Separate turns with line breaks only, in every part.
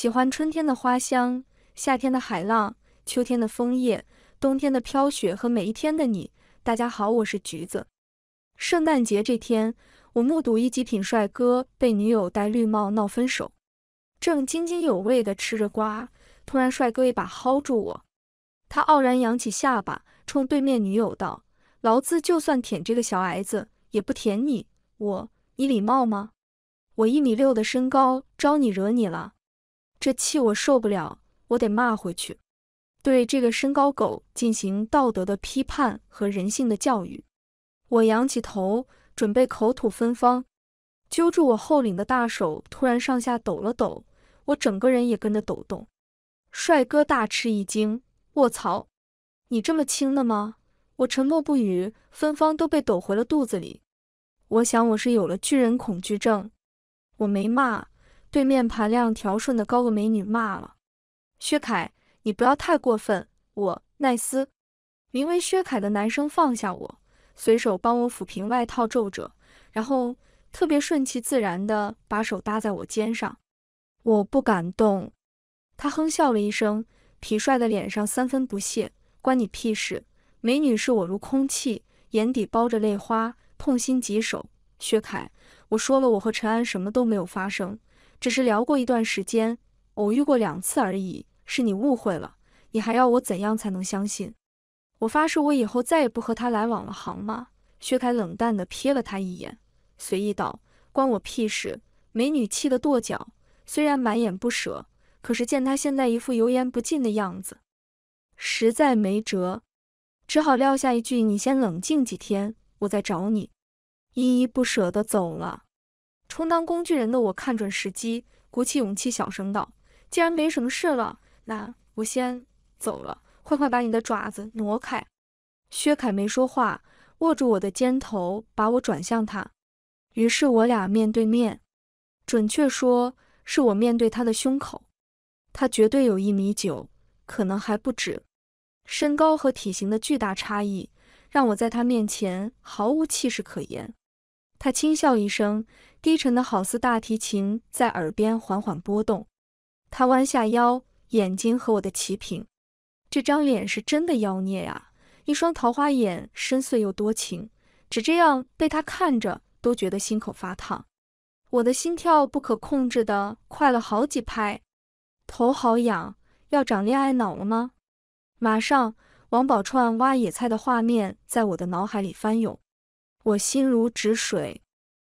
喜欢春天的花香，夏天的海浪，秋天的枫叶，冬天的飘雪和每一天的你。大家好，我是橘子。圣诞节这天，我目睹一极品帅哥被女友戴绿帽闹分手，正津津有味地吃着瓜，突然帅哥一把薅住我，他傲然扬起下巴，冲对面女友道：“劳资就算舔这个小矮子，也不舔你。我，你礼貌吗？我一米六的身高招你惹你了？”这气我受不了，我得骂回去，对这个身高狗进行道德的批判和人性的教育。我仰起头，准备口吐芬芳，揪住我后领的大手突然上下抖了抖，我整个人也跟着抖动。帅哥大吃一惊，卧槽，你这么轻的吗？我沉默不语，芬芳都被抖回了肚子里。我想我是有了巨人恐惧症。我没骂。对面盘量调顺的高个美女骂了：“薛凯，你不要太过分！”我奈斯。名为薛凯的男生放下我，随手帮我抚平外套皱褶，然后特别顺其自然地把手搭在我肩上。我不敢动。他哼笑了一声，痞帅的脸上三分不屑，关你屁事！美女视我如空气，眼底包着泪花，痛心疾首。薛凯，我说了，我和陈安什么都没有发生。只是聊过一段时间，偶遇过两次而已，是你误会了。你还要我怎样才能相信？我发誓，我以后再也不和他来往了，行吗？薛凯冷淡的瞥了他一眼，随意道：“关我屁事。”美女气得跺脚，虽然满眼不舍，可是见他现在一副油盐不进的样子，实在没辙，只好撂下一句：“你先冷静几天，我再找你。”依依不舍的走了。充当工具人的我看准时机，鼓起勇气小声道：“既然没什么事了，那我先走了。快快把你的爪子挪开。”薛凯没说话，握住我的肩头，把我转向他。于是我俩面对面，准确说是我面对他的胸口。他绝对有一米九，可能还不止。身高和体型的巨大差异，让我在他面前毫无气势可言。他轻笑一声，低沉的好似大提琴在耳边缓缓波动。他弯下腰，眼睛和我的齐平。这张脸是真的妖孽啊！一双桃花眼，深邃又多情，只这样被他看着都觉得心口发烫。我的心跳不可控制的快了好几拍，头好痒，要长恋爱脑了吗？马上，王宝钏挖野菜的画面在我的脑海里翻涌。我心如止水。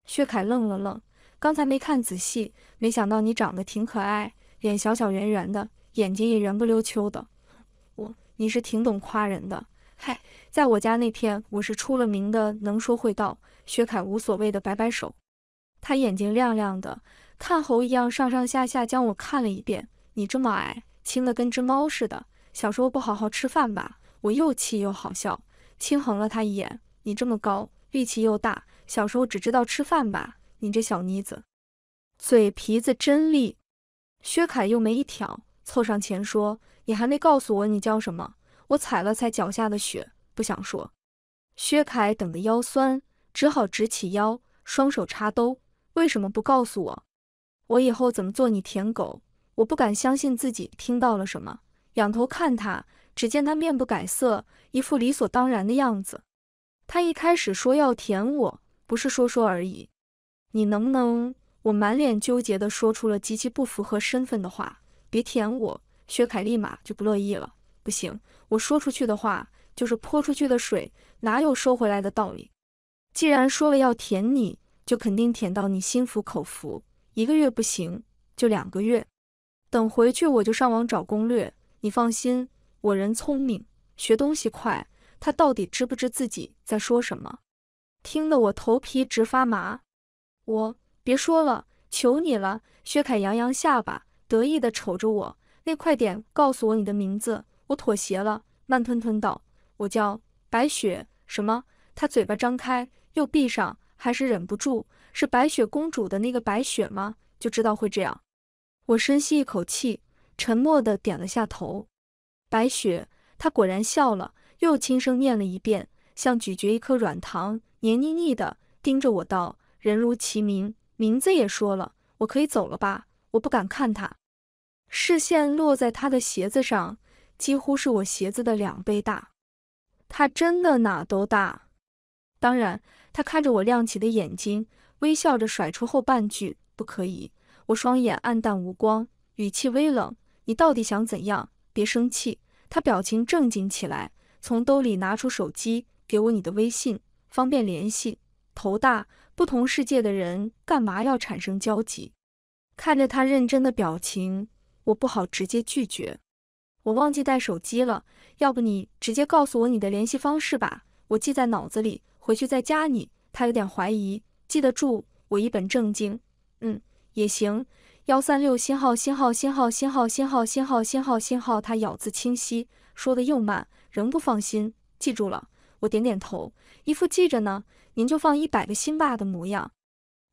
薛凯愣了愣，刚才没看仔细，没想到你长得挺可爱，脸小小圆圆的，眼睛也圆不溜秋的。我，你是挺懂夸人的。嗨，在我家那片，我是出了名的能说会道。薛凯无所谓的摆摆手，他眼睛亮亮的，看猴一样上上下下将我看了一遍。你这么矮，轻的跟只猫似的，小时候不好好吃饭吧？我又气又好笑，轻横了他一眼。你这么高。力气又大，小时候只知道吃饭吧？你这小妮子，嘴皮子真利。薛凯又没一挑，凑上前说：“你还没告诉我你叫什么？我踩了踩脚下的雪，不想说。”薛凯等得腰酸，只好直起腰，双手插兜：“为什么不告诉我？我以后怎么做你舔狗？我不敢相信自己听到了什么，仰头看他，只见他面不改色，一副理所当然的样子。”他一开始说要舔我，不是说说而已。你能不能？我满脸纠结地说出了极其不符合身份的话。别舔我！薛凯立马就不乐意了。不行，我说出去的话就是泼出去的水，哪有收回来的道理？既然说了要舔你，就肯定舔到你心服口服。一个月不行，就两个月。等回去我就上网找攻略。你放心，我人聪明，学东西快。他到底知不知自己在说什么？听得我头皮直发麻。我别说了，求你了！薛凯扬扬下巴，得意地瞅着我。那快点告诉我你的名字。我妥协了，慢吞吞道：“我叫白雪。”什么？他嘴巴张开又闭上，还是忍不住。是白雪公主的那个白雪吗？就知道会这样。我深吸一口气，沉默地点了下头。白雪，他果然笑了。又轻声念了一遍，像咀嚼一颗软糖，黏腻腻的。盯着我道：“人如其名，名字也说了，我可以走了吧？”我不敢看他，视线落在他的鞋子上，几乎是我鞋子的两倍大。他真的哪都大。当然，他看着我亮起的眼睛，微笑着甩出后半句：“不可以。”我双眼暗淡无光，语气微冷：“你到底想怎样？别生气。”他表情正经起来。从兜里拿出手机，给我你的微信，方便联系。头大，不同世界的人干嘛要产生交集？看着他认真的表情，我不好直接拒绝。我忘记带手机了，要不你直接告诉我你的联系方式吧，我记在脑子里，回去再加你。他有点怀疑，记得住？我一本正经，嗯，也行。幺三六星号星号星号星号星号星号星号号。他咬字清晰，说的又慢。仍不放心，记住了。我点点头，姨父记着呢，您就放一百个心吧的模样。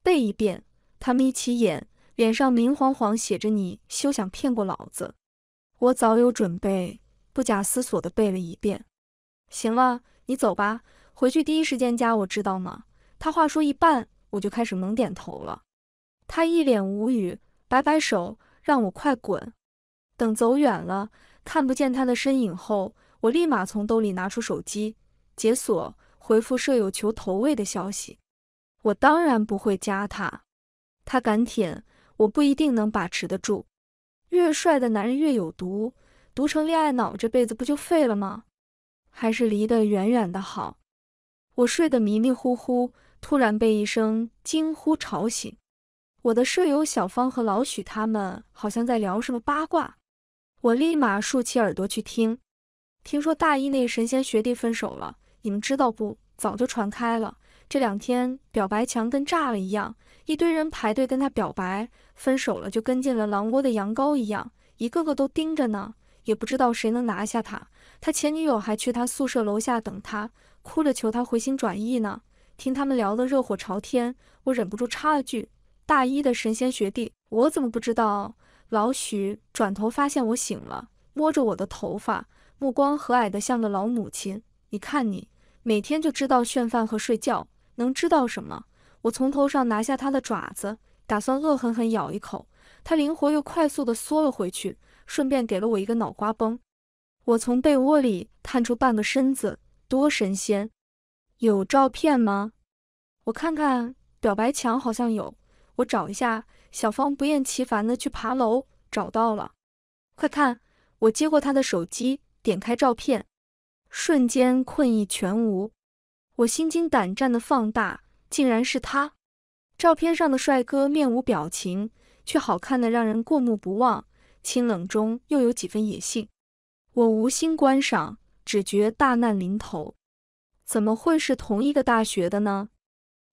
背一遍。他眯起眼，脸上明晃晃写着你休想骗过老子。我早有准备，不假思索地背了一遍。行了，你走吧，回去第一时间加，我知道吗？他话说一半，我就开始猛点头了。他一脸无语，摆摆手让我快滚。等走远了，看不见他的身影后。我立马从兜里拿出手机，解锁，回复舍友求投喂的消息。我当然不会加他，他敢舔，我不一定能把持得住。越帅的男人越有毒，毒成恋爱脑，这辈子不就废了吗？还是离得远远的好。我睡得迷迷糊糊，突然被一声惊呼吵醒。我的舍友小芳和老许他们好像在聊什么八卦，我立马竖起耳朵去听。听说大一那神仙学弟分手了，你们知道不？早就传开了。这两天表白墙跟炸了一样，一堆人排队跟他表白。分手了就跟进了狼窝的羊羔一样，一个个都盯着呢，也不知道谁能拿下他。他前女友还去他宿舍楼下等他，哭着求他回心转意呢。听他们聊得热火朝天，我忍不住插了句：“大一的神仙学弟，我怎么不知道？”老许转头发现我醒了。摸着我的头发，目光和蔼的像个老母亲。你看你，每天就知道炫饭和睡觉，能知道什么？我从头上拿下他的爪子，打算恶狠狠咬一口，他灵活又快速的缩了回去，顺便给了我一个脑瓜崩。我从被窝里探出半个身子，多神仙！有照片吗？我看看，表白墙好像有，我找一下。小芳不厌其烦的去爬楼，找到了，快看！我接过他的手机，点开照片，瞬间困意全无。我心惊胆战地放大，竟然是他。照片上的帅哥面无表情，却好看的让人过目不忘，清冷中又有几分野性。我无心观赏，只觉大难临头。怎么会是同一个大学的呢？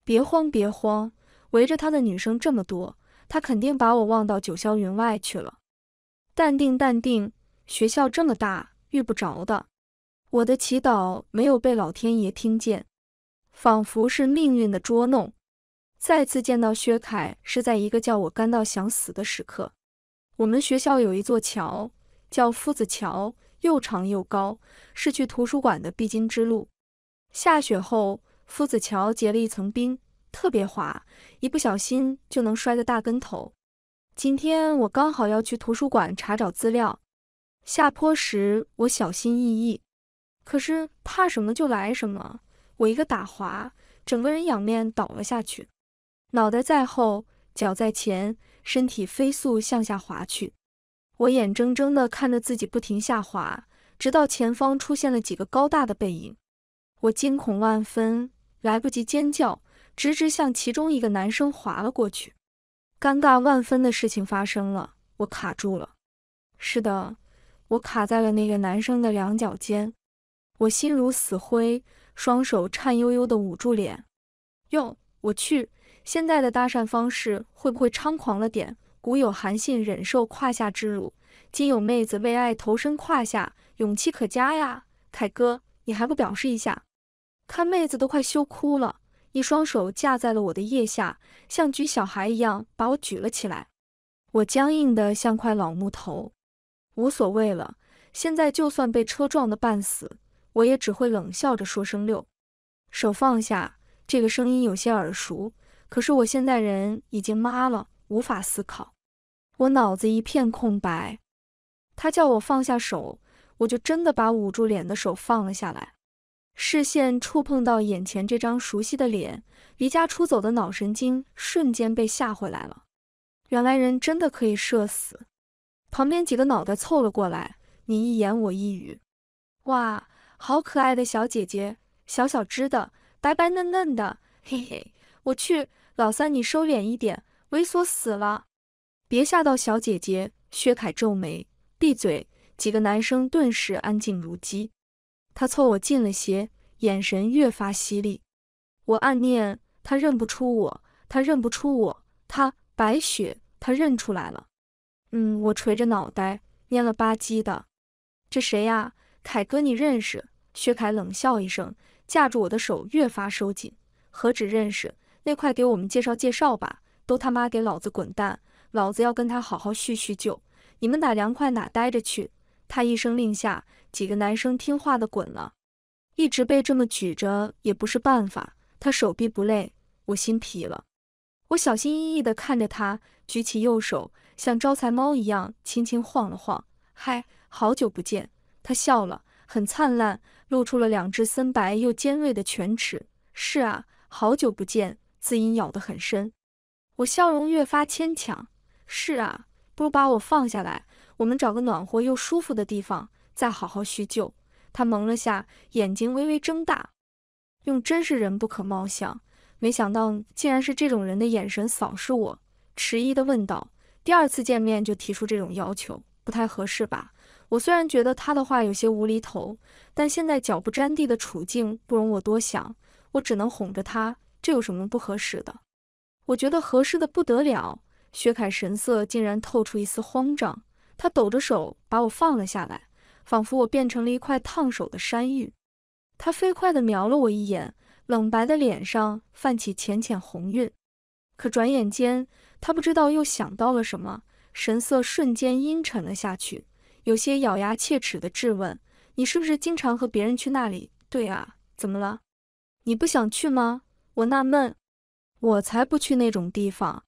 别慌，别慌。围着他的女生这么多，他肯定把我忘到九霄云外去了。淡定，淡定。学校这么大，遇不着的。我的祈祷没有被老天爷听见，仿佛是命运的捉弄。再次见到薛凯是在一个叫我干到想死的时刻。我们学校有一座桥，叫夫子桥，又长又高，是去图书馆的必经之路。下雪后，夫子桥结了一层冰，特别滑，一不小心就能摔个大跟头。今天我刚好要去图书馆查找资料。下坡时，我小心翼翼，可是怕什么就来什么。我一个打滑，整个人仰面倒了下去，脑袋在后，脚在前，身体飞速向下滑去。我眼睁睁地看着自己不停下滑，直到前方出现了几个高大的背影。我惊恐万分，来不及尖叫，直直向其中一个男生滑了过去。尴尬万分的事情发生了，我卡住了。是的。我卡在了那个男生的两脚间，我心如死灰，双手颤悠悠地捂住脸。哟，我去，现在的搭讪方式会不会猖狂了点？古有韩信忍受胯下之辱，今有妹子为爱投身胯下，勇气可嘉呀！凯哥，你还不表示一下？看妹子都快羞哭了，一双手架在了我的腋下，像举小孩一样把我举了起来。我僵硬的像块老木头。无所谓了，现在就算被车撞得半死，我也只会冷笑着说声六，手放下。这个声音有些耳熟，可是我现在人已经麻了，无法思考，我脑子一片空白。他叫我放下手，我就真的把捂住脸的手放了下来。视线触碰到眼前这张熟悉的脸，离家出走的脑神经瞬间被吓回来了。原来人真的可以社死。旁边几个脑袋凑了过来，你一言我一语，哇，好可爱的小姐姐，小小只的，白白嫩嫩的，嘿嘿，我去，老三你收敛一点，猥琐死了，别吓到小姐姐。薛凯皱眉，闭嘴。几个男生顿时安静如鸡。他凑我近了些，眼神越发犀利。我暗念，他认不出我，他认不出我，他白雪，他认出来了。嗯，我垂着脑袋，蔫了吧唧的。这谁呀？凯哥，你认识？薛凯冷笑一声，架住我的手，越发收紧。何止认识，那快给我们介绍介绍吧！都他妈给老子滚蛋！老子要跟他好好叙叙旧。你们哪凉快哪待着去。他一声令下，几个男生听话的滚了。一直被这么举着也不是办法，他手臂不累，我心疲了。我小心翼翼地看着他举起右手。像招财猫一样轻轻晃了晃，嗨，好久不见！他笑了，很灿烂，露出了两只森白又尖锐的犬齿。是啊，好久不见。字音咬得很深。我笑容越发牵强。是啊，不如把我放下来，我们找个暖和又舒服的地方，再好好叙旧。他蒙了下，眼睛微微睁大。用真是人不可貌相，没想到竟然是这种人的眼神扫视我，迟疑的问道。第二次见面就提出这种要求，不太合适吧？我虽然觉得他的话有些无厘头，但现在脚不沾地的处境不容我多想，我只能哄着他。这有什么不合适的？我觉得合适的不得了。薛凯神色竟然透出一丝慌张，他抖着手把我放了下来，仿佛我变成了一块烫手的山芋。他飞快地瞄了我一眼，冷白的脸上泛起浅浅红晕，可转眼间。他不知道又想到了什么，神色瞬间阴沉了下去，有些咬牙切齿的质问：“你是不是经常和别人去那里？”“对啊，怎么了？你不想去吗？”我纳闷，“我才不去那种地方，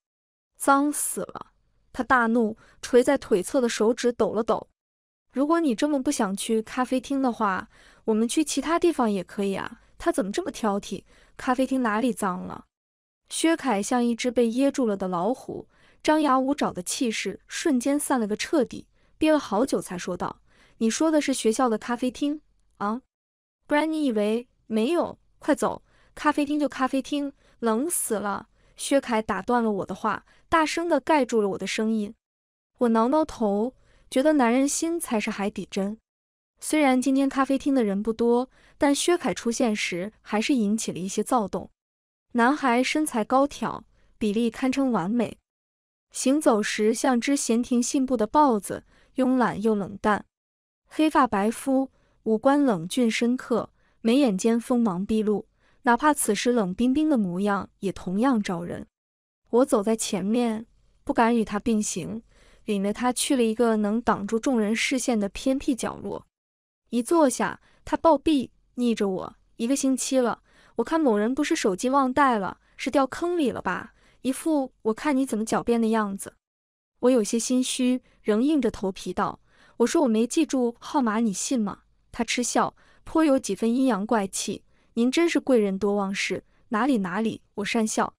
脏死了！”他大怒，垂在腿侧的手指抖了抖。“如果你这么不想去咖啡厅的话，我们去其他地方也可以啊。”他怎么这么挑剔？咖啡厅哪里脏了？薛凯像一只被噎住了的老虎，张牙舞爪的气势瞬间散了个彻底。憋了好久才说道：“你说的是学校的咖啡厅啊？不然你以为没有？快走，咖啡厅就咖啡厅，冷死了。”薛凯打断了我的话，大声的盖住了我的声音。我挠挠头，觉得男人心才是海底针。虽然今天咖啡厅的人不多，但薛凯出现时还是引起了一些躁动。男孩身材高挑，比例堪称完美，行走时像只闲庭信步的豹子，慵懒又冷淡。黑发白肤，五官冷峻深刻，眉眼间锋芒毕露，哪怕此时冷冰冰的模样，也同样招人。我走在前面，不敢与他并行，领着他去了一个能挡住众人视线的偏僻角落。一坐下，他暴毙，睨着我，一个星期了。我看某人不是手机忘带了，是掉坑里了吧？一副我看你怎么狡辩的样子。我有些心虚，仍硬着头皮道：“我说我没记住号码，你信吗？”他嗤笑，颇有几分阴阳怪气。“您真是贵人多忘事，哪里哪里。”我讪笑。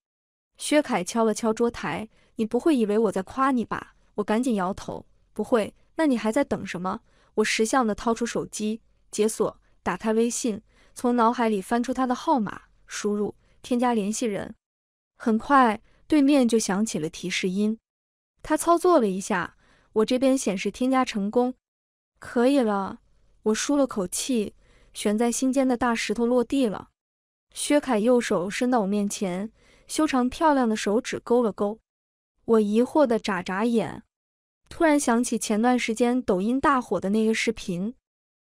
薛凯敲了敲桌台：“你不会以为我在夸你吧？”我赶紧摇头：“不会。”那你还在等什么？我识相的掏出手机，解锁，打开微信。从脑海里翻出他的号码，输入添加联系人，很快对面就响起了提示音。他操作了一下，我这边显示添加成功，可以了。我舒了口气，悬在心尖的大石头落地了。薛凯右手伸到我面前，修长漂亮的手指勾了勾，我疑惑地眨眨眼，突然想起前段时间抖音大火的那个视频，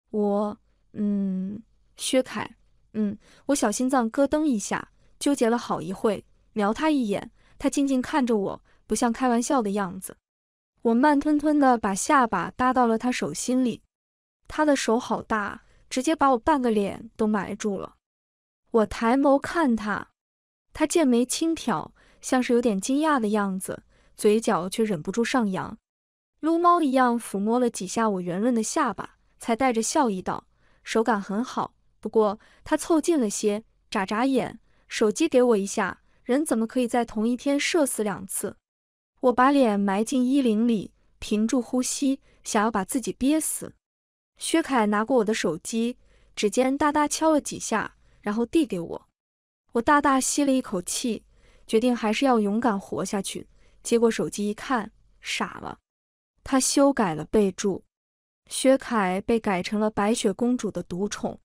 我嗯。薛凯，嗯，我小心脏咯噔一下，纠结了好一会，瞄他一眼，他静静看着我，不像开玩笑的样子。我慢吞吞的把下巴搭到了他手心里，他的手好大，直接把我半个脸都埋住了。我抬眸看他，他剑眉轻挑，像是有点惊讶的样子，嘴角却忍不住上扬，撸猫一样抚摸了几下我圆润的下巴，才带着笑意道：“手感很好。”不过他凑近了些，眨眨眼，手机给我一下。人怎么可以在同一天射死两次？我把脸埋进衣领里，屏住呼吸，想要把自己憋死。薛凯拿过我的手机，指尖哒哒敲了几下，然后递给我。我大大吸了一口气，决定还是要勇敢活下去。接过手机一看，傻了。他修改了备注，薛凯被改成了白雪公主的独宠。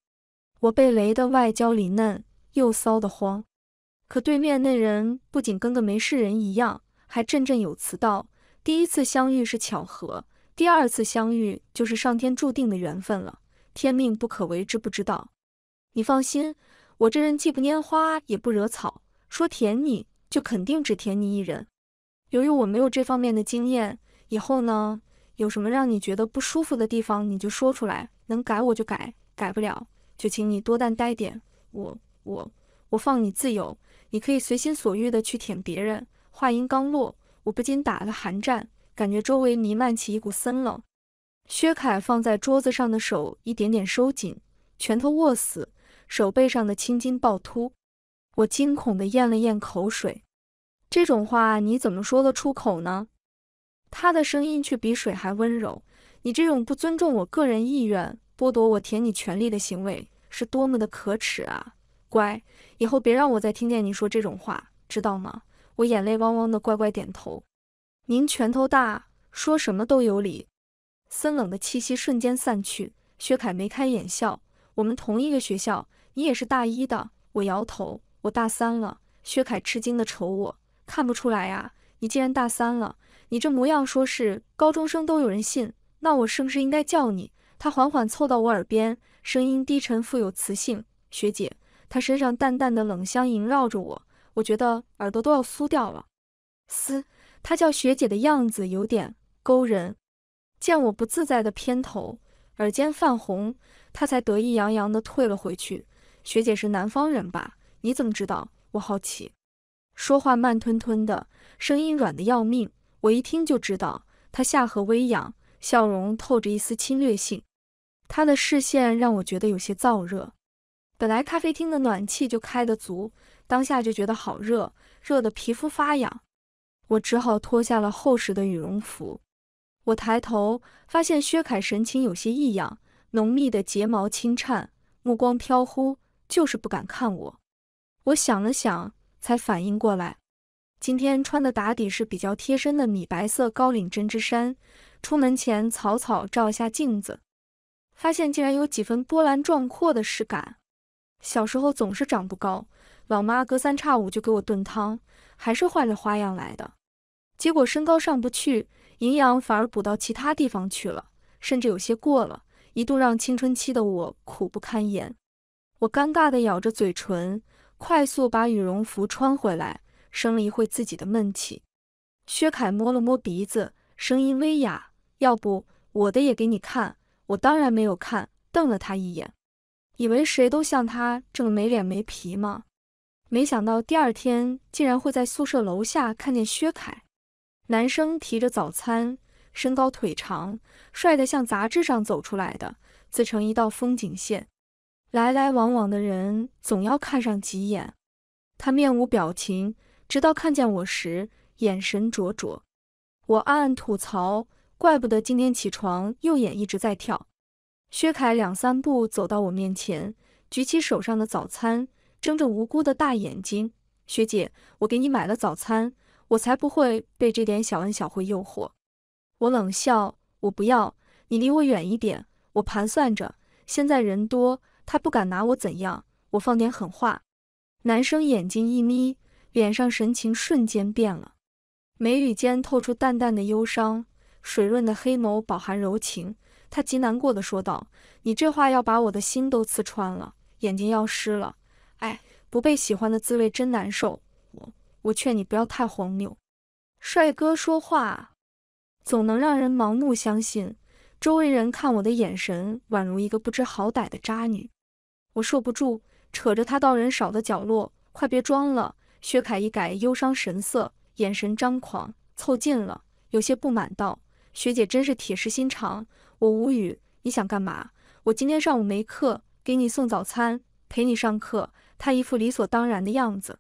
我被雷得外焦里嫩，又骚得慌。可对面那人不仅跟个没事人一样，还振振有词道：“第一次相遇是巧合，第二次相遇就是上天注定的缘分了。天命不可违之，不知道。你放心，我这人既不拈花也不惹草，说舔你就肯定只舔你一人。由于我没有这方面的经验，以后呢，有什么让你觉得不舒服的地方，你就说出来，能改我就改，改不了。”就请你多担待点，我我我放你自由，你可以随心所欲的去舔别人。话音刚落，我不禁打了个寒战，感觉周围弥漫起一股森冷。薛凯放在桌子上的手一点点收紧，拳头握死，手背上的青筋暴突。我惊恐的咽了咽口水，这种话你怎么说得出口呢？他的声音却比水还温柔，你这种不尊重我个人意愿。剥夺我舔你权利的行为是多么的可耻啊！乖，以后别让我再听见你说这种话，知道吗？我眼泪汪汪的，乖乖点头。您拳头大，说什么都有理。森冷的气息瞬间散去，薛凯眉开眼笑。我们同一个学校，你也是大一的。我摇头，我大三了。薛凯吃惊的瞅我，看不出来呀，你竟然大三了？你这模样，说是高中生都有人信，那我是不是应该叫你？他缓缓凑到我耳边，声音低沉，富有磁性。学姐，他身上淡淡的冷香萦绕着我，我觉得耳朵都要酥掉了。嘶，他叫学姐的样子有点勾人。见我不自在的偏头，耳尖泛红，他才得意洋洋地退了回去。学姐是南方人吧？你怎么知道？我好奇。说话慢吞吞的，声音软的要命，我一听就知道他下颌微扬。笑容透着一丝侵略性，他的视线让我觉得有些燥热。本来咖啡厅的暖气就开得足，当下就觉得好热，热得皮肤发痒。我只好脱下了厚实的羽绒服。我抬头发现薛凯神情有些异样，浓密的睫毛轻颤，目光飘忽，就是不敢看我。我想了想，才反应过来。今天穿的打底是比较贴身的米白色高领针织衫。出门前草草照一下镜子，发现竟然有几分波澜壮阔的视感。小时候总是长不高，老妈隔三差五就给我炖汤，还是换着花样来的。结果身高上不去，营养反而补到其他地方去了，甚至有些过了，一度让青春期的我苦不堪言。我尴尬地咬着嘴唇，快速把羽绒服穿回来。生了一会自己的闷气，薛凯摸了摸鼻子，声音微哑：“要不我的也给你看？”我当然没有看，瞪了他一眼，以为谁都像他这么没脸没皮吗？没想到第二天竟然会在宿舍楼下看见薛凯，男生提着早餐，身高腿长，帅得像杂志上走出来的，自成一道风景线。来来往往的人总要看上几眼，他面无表情。直到看见我时，眼神灼灼，我暗暗吐槽，怪不得今天起床右眼一直在跳。薛凯两三步走到我面前，举起手上的早餐，睁着无辜的大眼睛：“学姐，我给你买了早餐，我才不会被这点小恩小惠诱惑。”我冷笑：“我不要，你离我远一点。”我盘算着，现在人多，他不敢拿我怎样，我放点狠话。男生眼睛一眯。脸上神情瞬间变了，眉宇间透出淡淡的忧伤，水润的黑眸饱含柔情。他极难过的说道：“你这话要把我的心都刺穿了，眼睛要湿了。哎，不被喜欢的滋味真难受。我，我劝你不要太荒谬。帅哥说话总能让人盲目相信。周围人看我的眼神宛如一个不知好歹的渣女，我受不住，扯着他到人少的角落，快别装了。”薛凯一改忧伤神色，眼神张狂，凑近了，有些不满道：“学姐真是铁石心肠，我无语。你想干嘛？我今天上午没课，给你送早餐，陪你上课。”他一副理所当然的样子。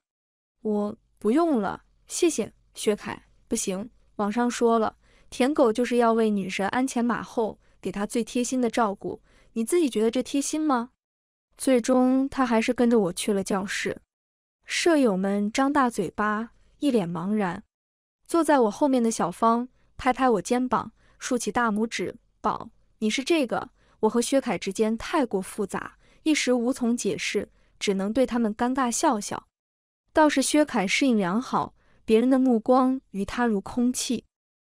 我不用了，谢谢。薛凯，不行，网上说了，舔狗就是要为女神鞍前马后，给她最贴心的照顾。你自己觉得这贴心吗？最终，他还是跟着我去了教室。舍友们张大嘴巴，一脸茫然。坐在我后面的小芳拍拍我肩膀，竖起大拇指：“宝，你是这个。”我和薛凯之间太过复杂，一时无从解释，只能对他们尴尬笑笑。倒是薛凯适应良好，别人的目光与他如空气。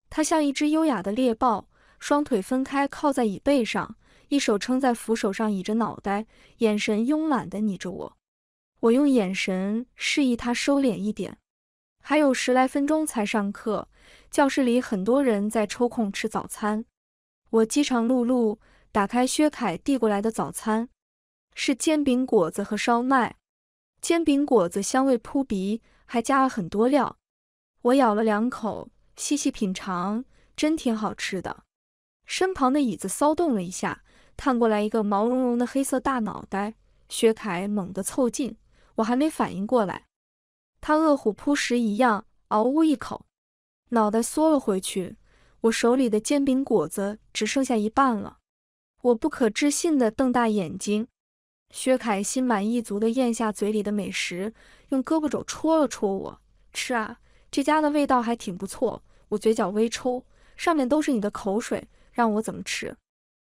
他像一只优雅的猎豹，双腿分开靠在椅背上，一手撑在扶手上，倚着脑袋，眼神慵懒地睨着我。我用眼神示意他收敛一点，还有十来分钟才上课，教室里很多人在抽空吃早餐。我饥肠辘辘，打开薛凯递过来的早餐，是煎饼果子和烧麦。煎饼果子香味扑鼻，还加了很多料。我咬了两口，细细品尝，真挺好吃的。身旁的椅子骚动了一下，探过来一个毛茸茸的黑色大脑袋，薛凯猛地凑近。我还没反应过来，他饿虎扑食一样嗷呜一口，脑袋缩了回去。我手里的煎饼果子只剩下一半了，我不可置信地瞪大眼睛。薛凯心满意足地咽下嘴里的美食，用胳膊肘戳了戳我：“吃啊，这家的味道还挺不错。”我嘴角微抽，上面都是你的口水，让我怎么吃？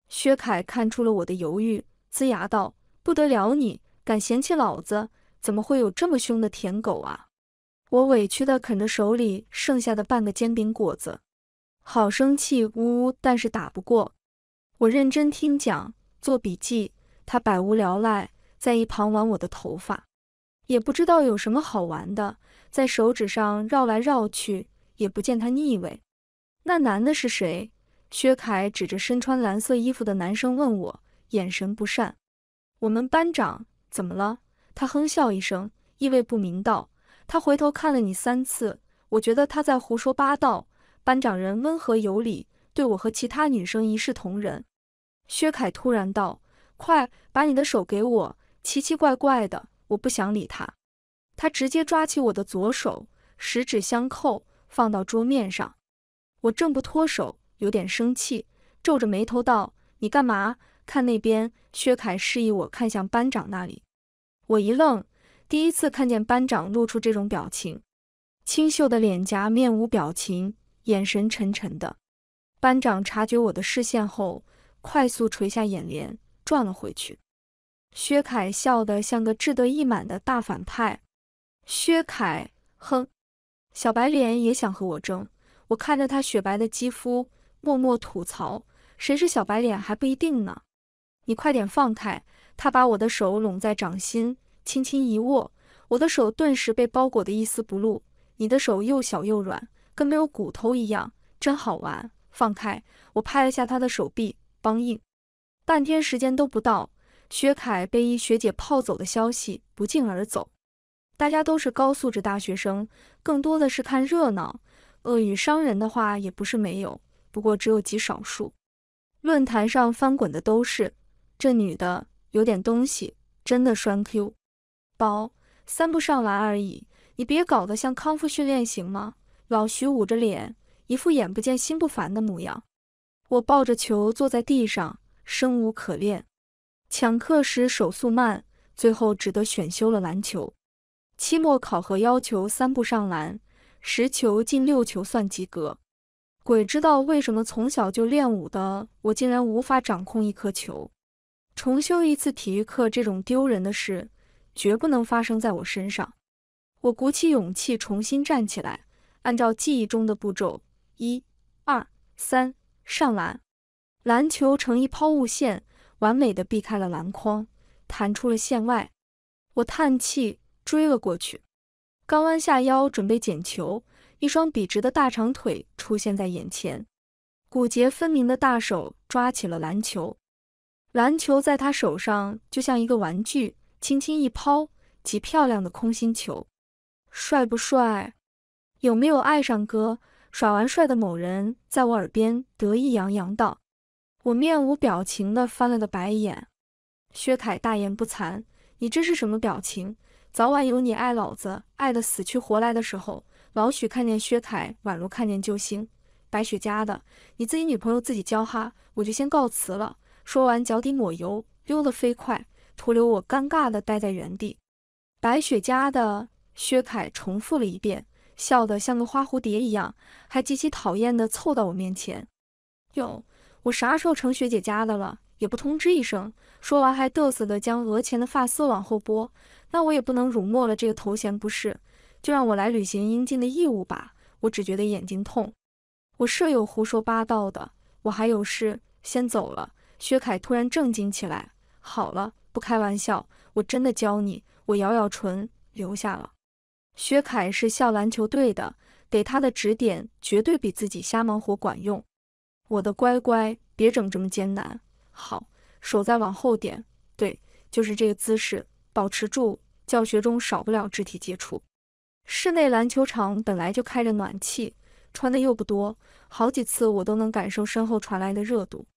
薛凯看出了我的犹豫，呲牙道：“不得了，你敢嫌弃老子？”怎么会有这么凶的舔狗啊！我委屈的啃着手里剩下的半个煎饼果子，好生气，呜呜，但是打不过。我认真听讲，做笔记，他百无聊赖，在一旁玩我的头发，也不知道有什么好玩的，在手指上绕来绕去，也不见他腻味。那男的是谁？薛凯指着身穿蓝色衣服的男生问我，眼神不善。我们班长怎么了？他哼笑一声，意味不明道：“他回头看了你三次，我觉得他在胡说八道。”班长人温和有礼，对我和其他女生一视同仁。薛凯突然道：“快把你的手给我，奇奇怪怪的，我不想理他。”他直接抓起我的左手，十指相扣，放到桌面上。我挣不脱手，有点生气，皱着眉头道：“你干嘛？”看那边，薛凯示意我看向班长那里。我一愣，第一次看见班长露出这种表情，清秀的脸颊面无表情，眼神沉沉的。班长察觉我的视线后，快速垂下眼帘，转了回去。薛凯笑得像个志得意满的大反派。薛凯，哼，小白脸也想和我争？我看着他雪白的肌肤，默默吐槽：谁是小白脸还不一定呢。你快点放开！他把我的手拢在掌心，轻轻一握，我的手顿时被包裹的一丝不露。你的手又小又软，跟没有骨头一样，真好玩。放开！我拍了下他的手臂，梆硬。半天时间都不到，薛凯被一学姐泡走的消息不胫而走。大家都是高素质大学生，更多的是看热闹。恶语伤人的话也不是没有，不过只有极少数。论坛上翻滚的都是这女的。有点东西，真的栓 Q，包三步上篮而已，你别搞得像康复训练行吗？老徐捂着脸，一副眼不见心不烦的模样。我抱着球坐在地上，生无可恋。抢课时手速慢，最后只得选修了篮球。期末考核要求三步上篮，十球进六球算及格。鬼知道为什么从小就练武的我，竟然无法掌控一颗球。重修一次体育课这种丢人的事绝不能发生在我身上。我鼓起勇气重新站起来，按照记忆中的步骤，一、二、三，上篮。篮球呈一抛物线，完美的避开了篮筐，弹出了线外。我叹气，追了过去。刚弯下腰准备捡球，一双笔直的大长腿出现在眼前，骨节分明的大手抓起了篮球。篮球在他手上就像一个玩具，轻轻一抛，极漂亮的空心球，帅不帅？有没有爱上哥？耍完帅的某人在我耳边得意洋洋道。我面无表情的翻了个白眼。薛凯大言不惭，你这是什么表情？早晚有你爱老子爱的死去活来的时候。老许看见薛凯，宛如看见救星。白雪家的，你自己女朋友自己交哈，我就先告辞了。说完，脚底抹油，溜得飞快，徒留我尴尬的待在原地。白雪家的薛凯重复了一遍，笑得像个花蝴蝶一样，还极其讨厌的凑到我面前。哟，我啥时候成学姐家的了？也不通知一声。说完，还得瑟的将额前的发丝往后拨。那我也不能辱没了这个头衔不是？就让我来履行应尽的义务吧。我只觉得眼睛痛。我舍友胡说八道的，我还有事，先走了。薛凯突然正经起来，好了，不开玩笑，我真的教你。我咬咬唇，留下了。薛凯是校篮球队的，给他的指点绝对比自己瞎忙活管用。我的乖乖，别整这么艰难。好，手再往后点，对，就是这个姿势，保持住。教学中少不了肢体接触，室内篮球场本来就开着暖气，穿的又不多，好几次我都能感受身后传来的热度。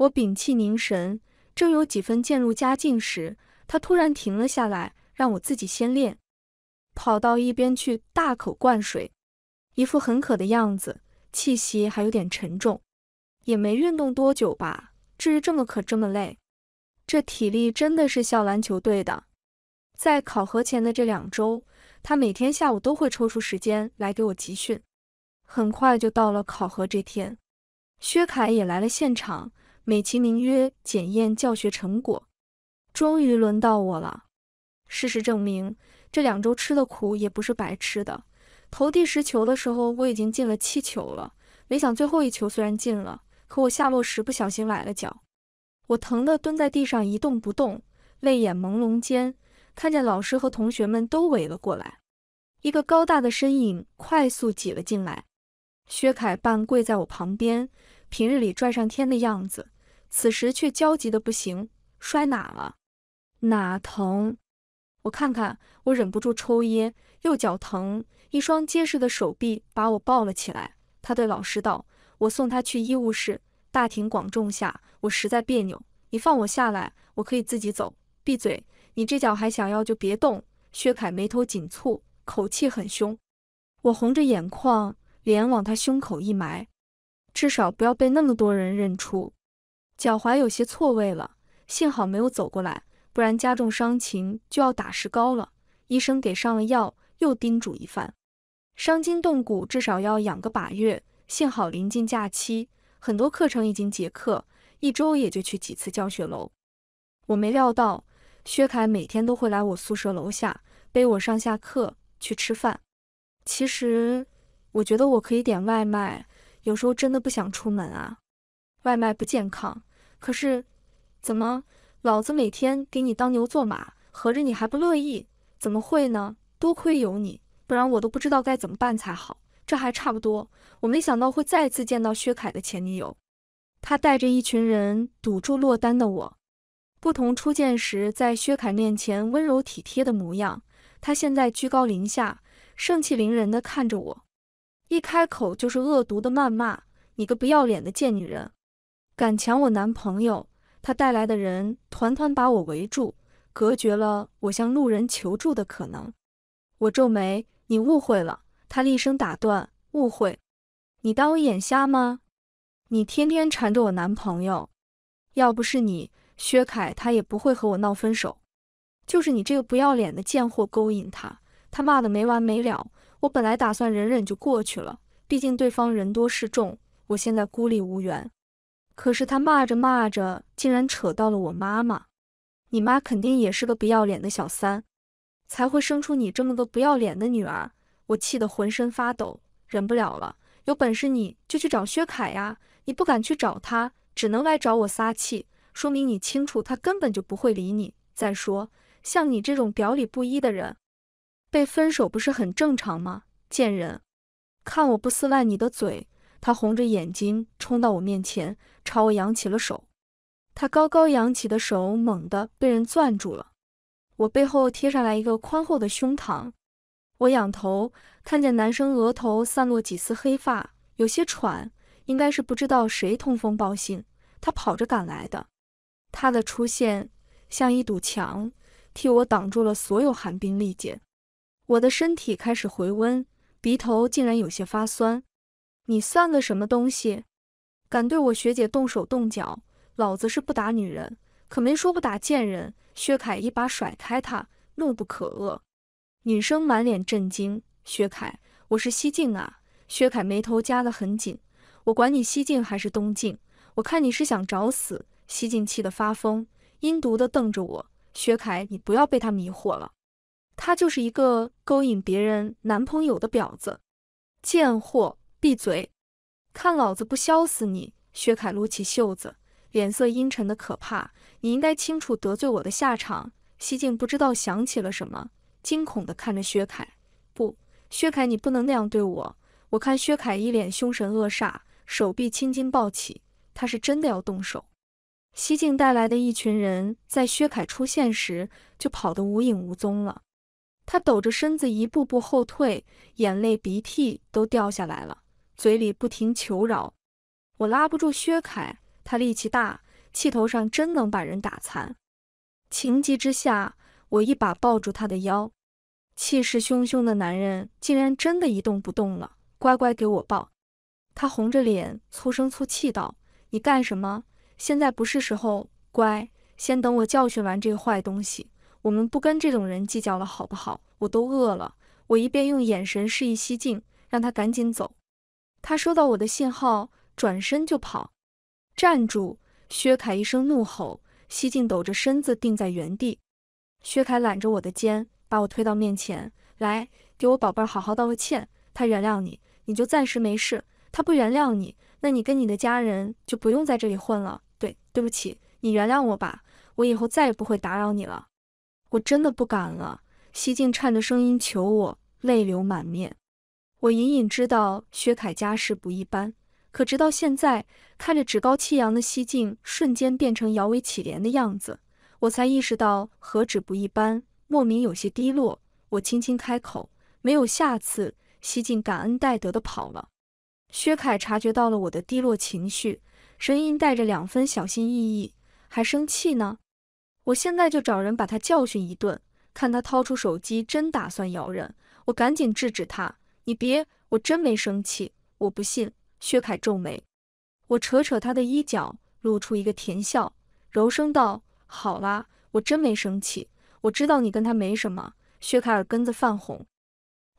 我屏气凝神，正有几分渐入佳境时，他突然停了下来，让我自己先练，跑到一边去大口灌水，一副很渴的样子，气息还有点沉重，也没运动多久吧，至于这么渴这么累，这体力真的是校篮球队的。在考核前的这两周，他每天下午都会抽出时间来给我集训。很快就到了考核这天，薛凯也来了现场。美其名曰检验教学成果，终于轮到我了。事实证明，这两周吃的苦也不是白吃的。投第十球的时候，我已经进了七球了。没想最后一球虽然进了，可我下落时不小心崴了脚，我疼得蹲在地上一动不动，泪眼朦胧间看见老师和同学们都围了过来。一个高大的身影快速挤了进来，薛凯半跪在我旁边，平日里拽上天的样子。此时却焦急的不行，摔哪了？哪疼？我看看，我忍不住抽噎。右脚疼，一双结实的手臂把我抱了起来。他对老师道：“我送他去医务室。”大庭广众下，我实在别扭。你放我下来，我可以自己走。闭嘴！你这脚还想要就别动。薛凯眉头紧蹙，口气很凶。我红着眼眶，脸往他胸口一埋，至少不要被那么多人认出。脚踝有些错位了，幸好没有走过来，不然加重伤情就要打石膏了。医生给上了药，又叮嘱一番，伤筋动骨至少要养个把月。幸好临近假期，很多课程已经结课，一周也就去几次教学楼。我没料到，薛凯每天都会来我宿舍楼下背我上下课去吃饭。其实我觉得我可以点外卖，有时候真的不想出门啊。外卖不健康。可是，怎么老子每天给你当牛做马，合着你还不乐意？怎么会呢？多亏有你，不然我都不知道该怎么办才好。这还差不多。我没想到会再次见到薛凯的前女友，他带着一群人堵住落单的我。不同初见时在薛凯面前温柔体贴的模样，他现在居高临下，盛气凌人的看着我，一开口就是恶毒的谩骂：“你个不要脸的贱女人！”敢抢我男朋友！他带来的人团团把我围住，隔绝了我向路人求助的可能。我皱眉：“你误会了。”他厉声打断：“误会？你当我眼瞎吗？你天天缠着我男朋友，要不是你薛凯，他也不会和我闹分手。就是你这个不要脸的贱货勾引他，他骂得没完没了。我本来打算忍忍就过去了，毕竟对方人多势众，我现在孤立无援。”可是他骂着骂着，竟然扯到了我妈妈。你妈肯定也是个不要脸的小三，才会生出你这么个不要脸的女儿。我气得浑身发抖，忍不了了。有本事你就去找薛凯呀！你不敢去找他，只能来找我撒气，说明你清楚他根本就不会理你。再说，像你这种表里不一的人，被分手不是很正常吗？贱人，看我不撕烂你的嘴！他红着眼睛冲到我面前，朝我扬起了手。他高高扬起的手猛地被人攥住了，我背后贴上来一个宽厚的胸膛。我仰头看见男生额头散落几丝黑发，有些喘，应该是不知道谁通风报信，他跑着赶来的。他的出现像一堵墙，替我挡住了所有寒冰利剑。我的身体开始回温，鼻头竟然有些发酸。你算个什么东西？敢对我学姐动手动脚，老子是不打女人，可没说不打贱人。薛凯一把甩开他，怒不可遏。女生满脸震惊。薛凯，我是西晋啊。薛凯眉头夹得很紧，我管你西晋还是东晋，我看你是想找死。西晋气得发疯，阴毒的瞪着我。薛凯，你不要被他迷惑了，她就是一个勾引别人男朋友的婊子，贱货。闭嘴！看老子不削死你！薛凯撸起袖子，脸色阴沉的可怕。你应该清楚得罪我的下场。西靖不知道想起了什么，惊恐的看着薛凯。不，薛凯，你不能那样对我！我看薛凯一脸凶神恶煞，手臂青筋暴起，他是真的要动手。西靖带来的一群人在薛凯出现时就跑得无影无踪了。他抖着身子，一步步后退，眼泪鼻涕都掉下来了。嘴里不停求饶，我拉不住薛凯，他力气大，气头上真能把人打残。情急之下，我一把抱住他的腰，气势汹汹的男人竟然真的一动不动了，乖乖给我抱。他红着脸，粗声粗气道：“你干什么？现在不是时候，乖，先等我教训完这个坏东西，我们不跟这种人计较了，好不好？”我都饿了，我一边用眼神示意西镜，让他赶紧走。他收到我的信号，转身就跑。站住！薛凯一声怒吼，西镜抖着身子定在原地。薛凯揽着我的肩，把我推到面前来，给我宝贝儿好好道个歉。他原谅你，你就暂时没事；他不原谅你，那你跟你的家人就不用在这里混了。对，对不起，你原谅我吧，我以后再也不会打扰你了。我真的不敢了。西镜颤着声音求我，泪流满面。我隐隐知道薛凯家世不一般，可直到现在，看着趾高气扬的西靖瞬间变成摇尾乞怜的样子，我才意识到何止不一般，莫名有些低落。我轻轻开口：“没有下次。”西靖感恩戴德的跑了。薛凯察觉到了我的低落情绪，声音带着两分小心翼翼：“还生气呢？我现在就找人把他教训一顿，看他掏出手机真打算咬人，我赶紧制止他。”你别，我真没生气，我不信。薛凯皱眉，我扯扯他的衣角，露出一个甜笑，柔声道：“好啦，我真没生气，我知道你跟他没什么。”薛凯耳根子泛红，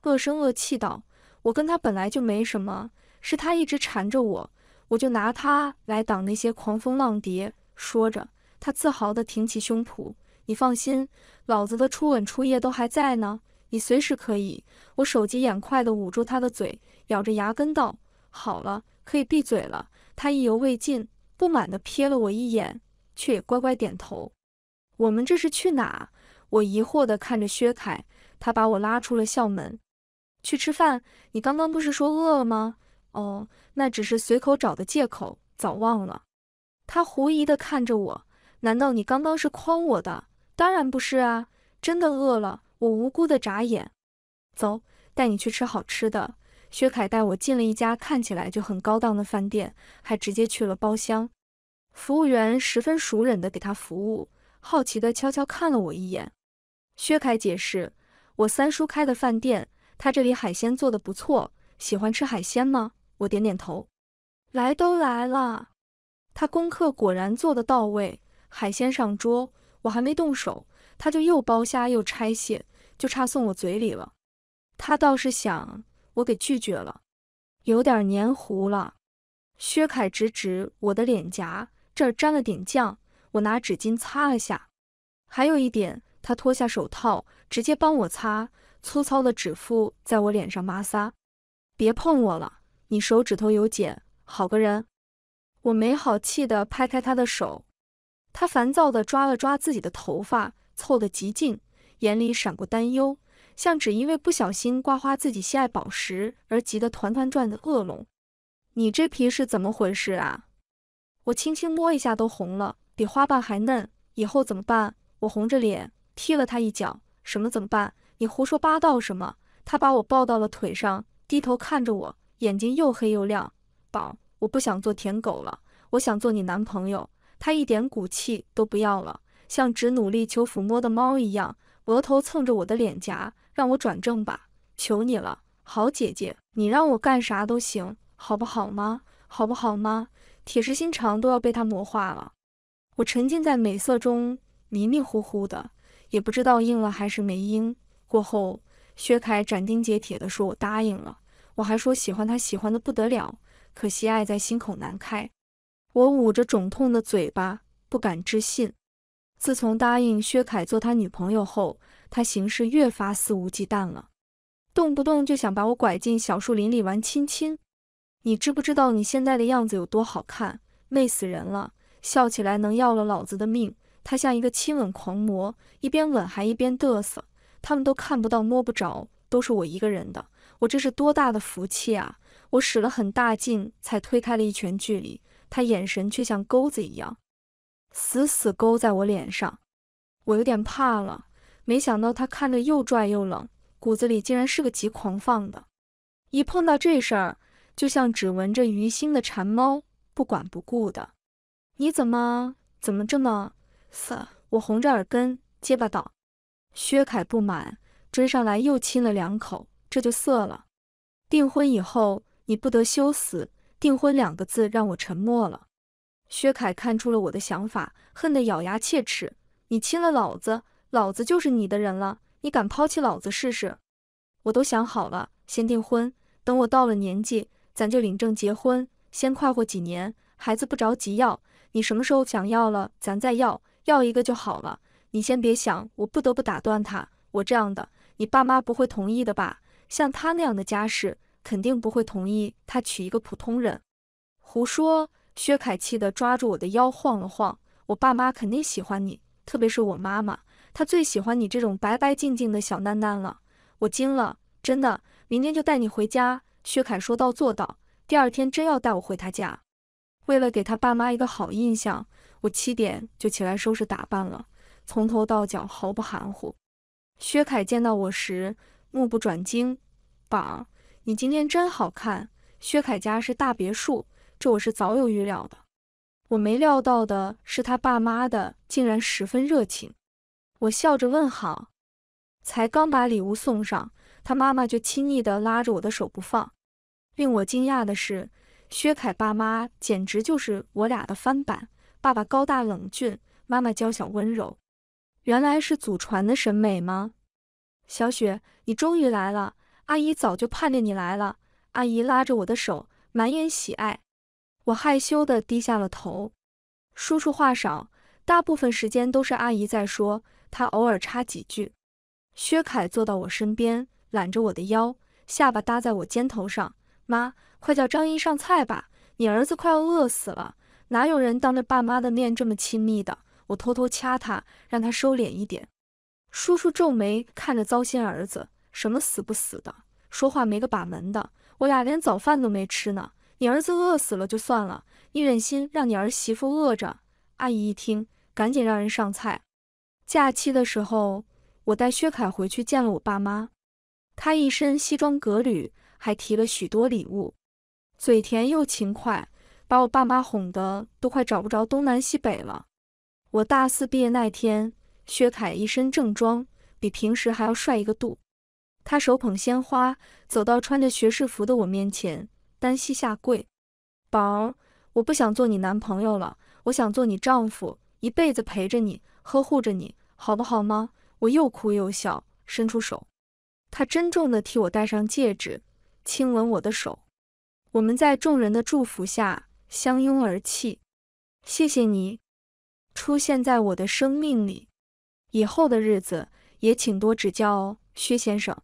恶声恶气道：“我跟他本来就没什么，是他一直缠着我，我就拿他来挡那些狂风浪蝶。”说着，他自豪地挺起胸脯：“你放心，老子的初吻初夜都还在呢。”你随时可以，我手疾眼快的捂住他的嘴，咬着牙根道：“好了，可以闭嘴了。”他意犹未尽，不满地瞥了我一眼，却也乖乖点头。我们这是去哪？我疑惑地看着薛凯，他把我拉出了校门，去吃饭。你刚刚不是说饿了吗？哦，那只是随口找的借口，早忘了。他狐疑地看着我，难道你刚刚是诓我的？当然不是啊，真的饿了。我无辜的眨眼，走，带你去吃好吃的。薛凯带我进了一家看起来就很高档的饭店，还直接去了包厢。服务员十分熟稔的给他服务，好奇的悄悄看了我一眼。薛凯解释，我三叔开的饭店，他这里海鲜做的不错。喜欢吃海鲜吗？我点点头。来都来了，他功课果然做得到位。海鲜上桌，我还没动手，他就又剥虾又拆蟹。就差送我嘴里了，他倒是想我给拒绝了，有点黏糊了。薛凯指指我的脸颊，这儿沾了点酱，我拿纸巾擦了下。还有一点，他脱下手套直接帮我擦，粗糙的指腹在我脸上摩擦。别碰我了，你手指头有茧，好个人。我没好气的拍开他的手，他烦躁的抓了抓自己的头发，凑得极近。眼里闪过担忧，像只因为不小心刮花自己心爱宝石而急得团团转的恶龙。你这皮是怎么回事啊？我轻轻摸一下都红了，比花瓣还嫩。以后怎么办？我红着脸踢了他一脚。什么怎么办？你胡说八道什么？他把我抱到了腿上，低头看着我，眼睛又黑又亮。宝，我不想做舔狗了，我想做你男朋友。他一点骨气都不要了，像只努力求抚摸的猫一样。额头蹭着我的脸颊，让我转正吧，求你了，好姐姐，你让我干啥都行，好不好吗？好不好吗？铁石心肠都要被他磨化了。我沉浸在美色中，迷迷糊糊的，也不知道应了还是没应。过后，薛凯斩钉截铁地说，我答应了。我还说喜欢他，喜欢的不得了。可惜爱在心口难开。我捂着肿痛的嘴巴，不敢置信。自从答应薛凯做他女朋友后，他行事越发肆无忌惮了，动不动就想把我拐进小树林里玩亲亲。你知不知道你现在的样子有多好看，媚死人了，笑起来能要了老子的命。他像一个亲吻狂魔，一边吻还一边嘚瑟，他们都看不到摸不着，都是我一个人的。我这是多大的福气啊！我使了很大劲才推开了一拳距离，他眼神却像钩子一样。死死勾在我脸上，我有点怕了。没想到他看着又拽又冷，骨子里竟然是个极狂放的。一碰到这事儿，就像只闻着鱼腥的馋猫，不管不顾的。你怎么怎么这么色？我红着耳根，结巴道。薛凯不满，追上来又亲了两口，这就色了。订婚以后，你不得羞死！订婚两个字让我沉默了。薛凯看出了我的想法，恨得咬牙切齿：“你亲了老子，老子就是你的人了。你敢抛弃老子试试？”我都想好了，先订婚，等我到了年纪，咱就领证结婚，先快活几年，孩子不着急要。你什么时候想要了，咱再要，要一个就好了。你先别想，我不得不打断他。我这样的，你爸妈不会同意的吧？像他那样的家世，肯定不会同意他娶一个普通人。胡说！薛凯气得抓住我的腰晃了晃，我爸妈肯定喜欢你，特别是我妈妈，她最喜欢你这种白白净净的小囡囡了。我惊了，真的，明天就带你回家。薛凯说到做到，第二天真要带我回他家。为了给他爸妈一个好印象，我七点就起来收拾打扮了，从头到脚毫不含糊。薛凯见到我时目不转睛，宝儿，你今天真好看。薛凯家是大别墅。这我是早有预料的，我没料到的是他爸妈的竟然十分热情，我笑着问好，才刚把礼物送上，他妈妈就亲昵的拉着我的手不放。令我惊讶的是，薛凯爸妈简直就是我俩的翻版，爸爸高大冷峻，妈妈娇小温柔，原来是祖传的审美吗？小雪，你终于来了，阿姨早就盼着你来了，阿姨拉着我的手，满眼喜爱。我害羞地低下了头。叔叔话少，大部分时间都是阿姨在说，他偶尔插几句。薛凯坐到我身边，揽着我的腰，下巴搭在我肩头上。妈，快叫张姨上菜吧，你儿子快要饿死了。哪有人当着爸妈的面这么亲密的？我偷偷掐他，让他收敛一点。叔叔皱眉看着糟心儿子，什么死不死的，说话没个把门的。我俩连早饭都没吃呢。你儿子饿死了就算了，你忍心让你儿媳妇饿着？阿姨一听，赶紧让人上菜。假期的时候，我带薛凯回去见了我爸妈，他一身西装革履，还提了许多礼物，嘴甜又勤快，把我爸妈哄得都快找不着东南西北了。我大四毕业那天，薛凯一身正装，比平时还要帅一个度，他手捧鲜花，走到穿着学士服的我面前。单膝下跪，宝儿，我不想做你男朋友了，我想做你丈夫，一辈子陪着你，呵护着你，好不好吗？我又哭又笑，伸出手，他郑重地替我戴上戒指，亲吻我的手。我们在众人的祝福下相拥而泣。谢谢你出现在我的生命里，以后的日子也请多指教哦，薛先生。